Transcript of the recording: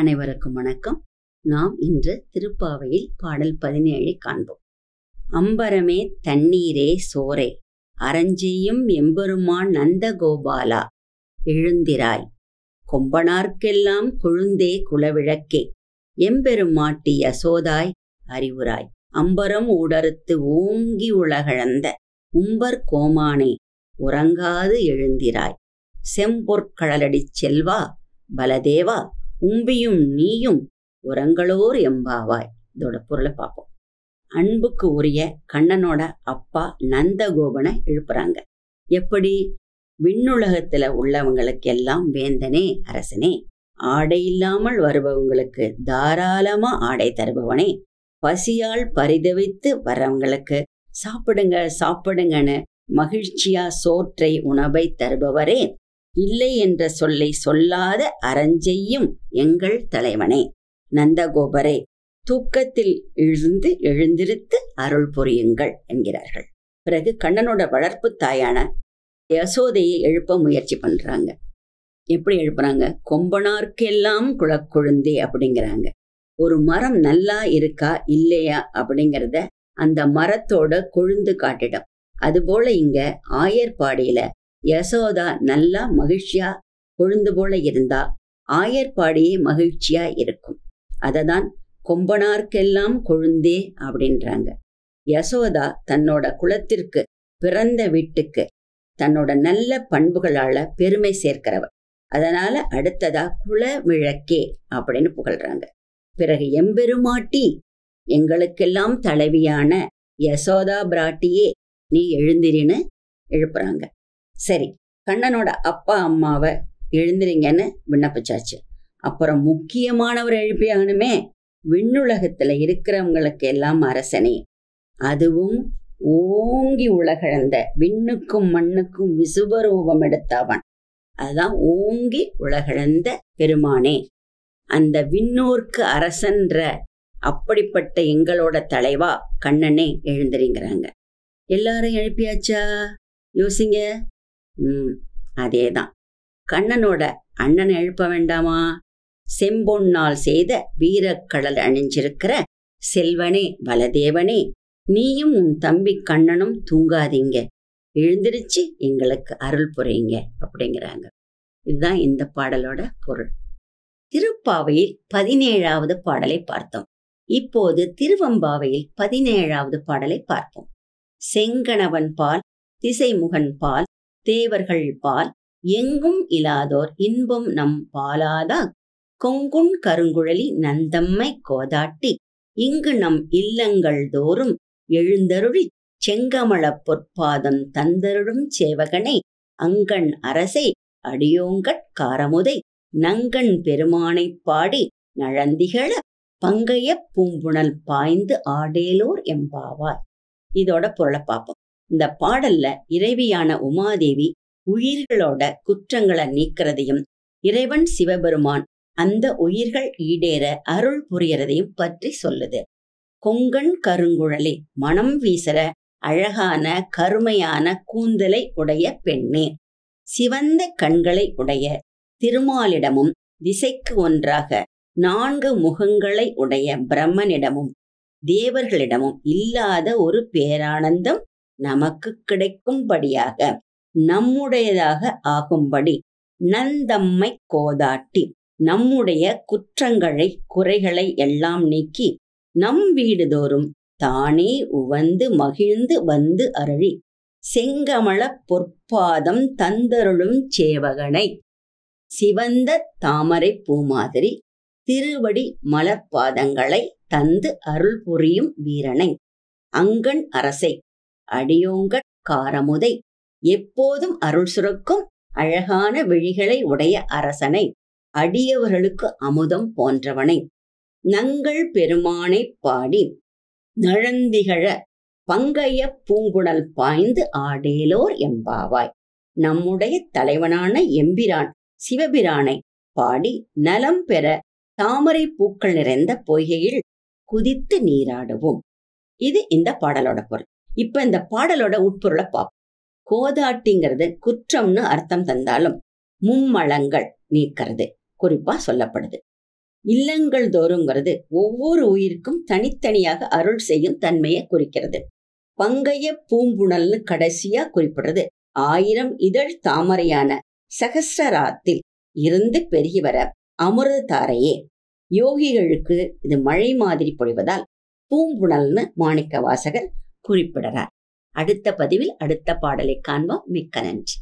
அனைவருக்கும் வணக்கம் நாம் இன்று திருப்பாவையில் பாடல் பதினேழை காண்போம் அம்பரமே தண்ணீரே சோரே அரஞ்சியும் எம்பெருமான் நந்த கோபாலா எழுந்திராய் கொம்பனார்க்கெல்லாம் கொழுந்தே குலவிளக்கே எம்பெருமாட்டி யசோதாய் அறிவுராய் அம்பரம் ஊடறுத்து ஓங்கி உலகழந்த உம்பர் கோமானே உறங்காது எழுந்திராய் செம்பொற்கடலடிச் செல்வா பலதேவா கும்பியும் நீயும் உரங்களோர் எம்பாவாய் இதோட பொருளை பார்ப்போம் அன்புக்கு உரிய கண்ணனோட அப்பா நந்தகோபனை எழுப்புறாங்க எப்படி விண்ணுலகத்துல உள்ளவங்களுக்கு எல்லாம் வேந்தனே அரசனே ஆடை இல்லாமல் வருபவங்களுக்கு தாராளமா ஆடை தருபவனே பசியால் பரிதவித்து வர்றவங்களுக்கு சாப்பிடுங்க சாப்பிடுங்கன்னு மகிழ்ச்சியா சோற்றை உணவை தருபவரே இல்லை என்ற சொல்லை சொல்லாத அறஞ்செய்யும் எங்கள் தலைவனே நந்தகோபரே தூக்கத்தில் எழுந்து எழுந்திருத்து அருள் புரியுங்கள் என்கிறார்கள் பிறகு கண்ணனோட வளர்ப்பு தாயான யசோதையை எழுப்ப முயற்சி பண்றாங்க எப்படி எழுப்புறாங்க கொம்பனார்க்கெல்லாம் குளக்குழுந்தே அப்படிங்கிறாங்க ஒரு மரம் நல்லா இருக்கா இல்லையா அப்படிங்கிறத அந்த மரத்தோட கொழுந்து காட்டிடும் அதுபோல இங்க ஆயர்பாடியில யசோதா நல்லா மகிழ்ச்சியா கொழுந்து போல இருந்தா ஆயர்பாடியே மகிழ்ச்சியா இருக்கும் அததான் கொம்பனார்க்கெல்லாம் கொழுந்தே அப்படின்றாங்க யசோதா தன்னோட குலத்திற்கு பிறந்த வீட்டுக்கு தன்னோட நல்ல பண்புகளால பெருமை சேர்க்கிறவர் அதனால அடுத்ததா குளமிழக்கே அப்படின்னு புகழ்றாங்க பிறகு எம்பெருமாட்டி எங்களுக்கெல்லாம் தலைவியான யசோதா பிராட்டியே நீ எழுந்திரின்னு எழுப்புறாங்க சரி கண்ணனோட அப்பா அம்மாவை எழுந்துறீங்கன்னு விண்ணப்பிச்சாச்சு அப்புறம் முக்கியமானவர் எழுப்பியாகணுமே விண்ணுலகத்துல இருக்கிறவங்களுக்கு எல்லாம் அரசனே அதுவும் ஓங்கி உலகழந்த விண்ணுக்கும் மண்ணுக்கும் விசுவரூபம் எடுத்தவன் அதுதான் ஓங்கி உலகழந்த பெருமானே அந்த விண்ணோர்க்கு அரசன்ற அப்படிப்பட்ட எங்களோட தலைவா கண்ணனே எழுந்துறீங்கிறாங்க எல்லாரும் எழுப்பியாச்சா யோசிங்க ம் அதேதான் கண்ணனோட அண்ணன் எழுப்ப வேண்டாமா செம்பொன்னால் செய்த வீரக்கடல் அணிஞ்சிருக்கிற செல்வனே பலதேவனே நீயும் உன் தம்பி கண்ணனும் தூங்காதீங்க எழுந்திருச்சு எங்களுக்கு அருள் புரியுங்க அப்படிங்கிறாங்க இதுதான் இந்த பாடலோட பொருள் திருப்பாவையில் பதினேழாவது பாடலை பார்த்தோம் இப்போது திருவம்பாவையில் பதினேழாவது பாடலை பார்ப்போம் செங்கணவன் பால் திசைமுகன் பால் தேவர்கள் பால் எங்கும் இலாதோர் இன்பம் நம் பாலாதா கொங்குண் கருங்குழலி நந்தம்மை கோதாட்டி இங்கு நம் இல்லங்கள் தோறும் எழுந்தருளி செங்கமள பொற்பாதம் தந்தருளும் சேவகனே அங்கண் அரசை அடியோங்கட் காரமுதை நங்கண் பெருமானைப் பாடி நழந்திகள பங்கைய பூம்புணல் பாய்ந்து ஆடேலோர் எம்பாவார் இதோட பொருளை பார்ப்போம் இந்த பாடல்ல இறைவியான உமாதேவி உயிர்களோட குற்றங்களை நீக்கிறதையும் இறைவன் சிவபெருமான் அந்த உயிர்கள் ஈடேற அருள் புரியறதையும் பற்றி சொல்லுது கொங்கன் கருங்குழலி மனம் வீசற அழகான கருமையான கூந்தலை உடைய பெண்ணே சிவந்த கண்களை உடைய திருமாலிடமும் திசைக்கு ஒன்றாக நான்கு முகங்களை உடைய பிரம்மனிடமும் தேவர்களிடமும் இல்லாத ஒரு பேரானந்தம் நமக்கு கிடைக்கும்படியாக நம்முடையதாக ஆகும்படி நந்தம்மை கோதாட்டி நம்முடைய குற்றங்களை குறைகளை எல்லாம் நீக்கி நம் வீடுதோறும் தானே உவந்து மகிழ்ந்து வந்து அருளி செங்கமள பொற்பாதம் தந்தருளும் சேவகனை சிவந்த தாமரை பூமாதிரி திருவடி மலர்பாதங்களை தந்து அருள் புரியும் வீரனை அங்கன் அரசை அடியோங்க காரமுதை எப்போதும் அருள் சுரக்கும் அழகான விழிகளை உடைய அரசனை அடியவர்களுக்கு அமுதம் போன்றவனை நங்கள் பெருமானை பாடி நழந்திகழ பங்கைய பூங்குணல் பாய்ந்து ஆடேலோர் எம்பாவாய் நம்முடைய தலைவனான எம்பிரான் சிவபிரானை பாடி நலம் பெற தாமரை பூக்கள் நிறைந்த பொய்கையில் குதித்து நீராடுவோம் இது இந்த பாடலோட பொருள் இப்ப இந்த பாடலோட உட்பொருளை பார்ப்போம் கோதாட்டிங்கிறது குற்றம்னு அர்த்தம் தந்தாலும் மும்மலங்கள் நீக்கிறது குறிப்பா சொல்லப்படுது இல்லங்கள் தோறுங்கிறது ஒவ்வொரு உயிருக்கும் தனித்தனியாக அருள் செய்யும் தன்மையை குறிக்கிறது பங்கைய பூம்புணல்னு கடைசியா குறிப்பிடுறது ஆயிரம் இதழ் தாமரையான சகசராத்தில் இருந்து பெருகி வர அமிர்த தாரையே யோகிகளுக்கு இது மழை மாதிரி பொழிவதால் பூம்புணல்னு மாணிக்க வாசகர் குறிப்பிடுறார் அடுத்த பதிவில் அடுத்த பாடலை காண்போம் மிக்க நன்றி